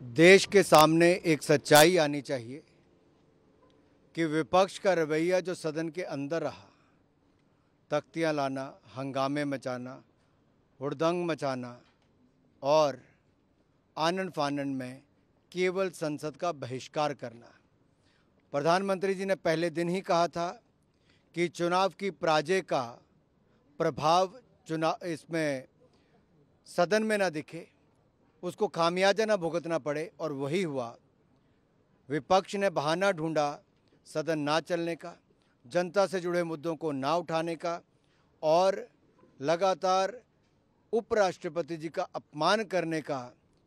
देश के सामने एक सच्चाई आनी चाहिए कि विपक्ष का रवैया जो सदन के अंदर रहा तख्तियाँ लाना हंगामे मचाना हुड़दंग मचाना और आनन फानन में केवल संसद का बहिष्कार करना प्रधानमंत्री जी ने पहले दिन ही कहा था कि चुनाव की प्राजे का प्रभाव चुनाव इसमें सदन में ना दिखे उसको खामियाजा ना भुगतना पड़े और वही हुआ विपक्ष ने बहाना ढूंढा सदन ना चलने का जनता से जुड़े मुद्दों को ना उठाने का और लगातार उपराष्ट्रपति जी का अपमान करने का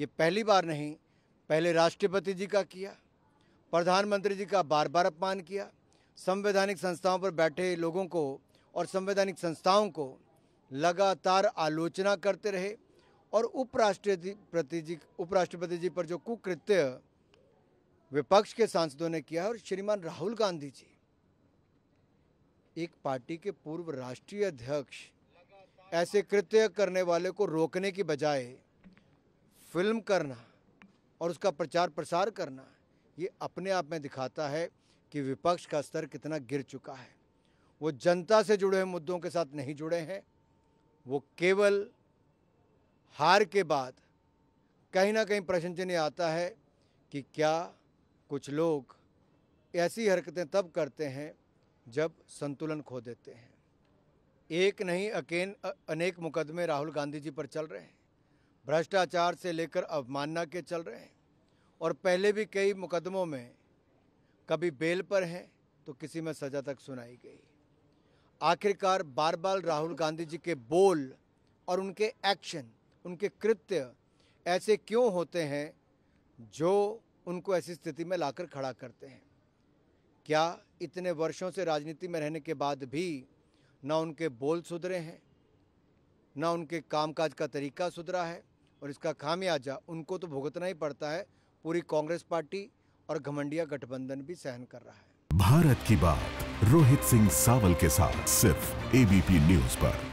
ये पहली बार नहीं पहले राष्ट्रपति जी का किया प्रधानमंत्री जी का बार बार अपमान किया संवैधानिक संस्थाओं पर बैठे लोगों को और संवैधानिक संस्थाओं को लगातार आलोचना करते रहे और उपराष्ट्रपति जी उपराष्ट्रपति जी पर जो कुकृत्य विपक्ष के सांसदों ने किया और श्रीमान राहुल गांधी जी एक पार्टी के पूर्व राष्ट्रीय अध्यक्ष ऐसे कृत्य करने वाले को रोकने की बजाय फिल्म करना और उसका प्रचार प्रसार करना ये अपने आप में दिखाता है कि विपक्ष का स्तर कितना गिर चुका है वो जनता से जुड़े हुए मुद्दों के साथ नहीं जुड़े हैं वो केवल हार के बाद कहीं ना कहीं प्रश्न चिन्ह आता है कि क्या कुछ लोग ऐसी हरकतें तब करते हैं जब संतुलन खो देते हैं एक नहीं अकेन अनेक मुकदमे राहुल गांधी जी पर चल रहे हैं भ्रष्टाचार से लेकर अवमानना के चल रहे हैं और पहले भी कई मुकदमों में कभी बेल पर हैं तो किसी में सज़ा तक सुनाई गई आखिरकार बार बार राहुल गांधी जी के बोल और उनके एक्शन उनके कृत्य ऐसे क्यों होते हैं जो उनको ऐसी स्थिति में लाकर खड़ा करते हैं क्या इतने वर्षों से राजनीति में रहने के बाद भी ना उनके बोल सुधरे हैं ना उनके कामकाज का तरीका सुधरा है और इसका खामियाजा उनको तो भुगतना ही पड़ता है पूरी कांग्रेस पार्टी और घमंडिया गठबंधन भी सहन कर रहा है भारत की बात रोहित सिंह सावल के साथ सिर्फ एबीपी न्यूज पर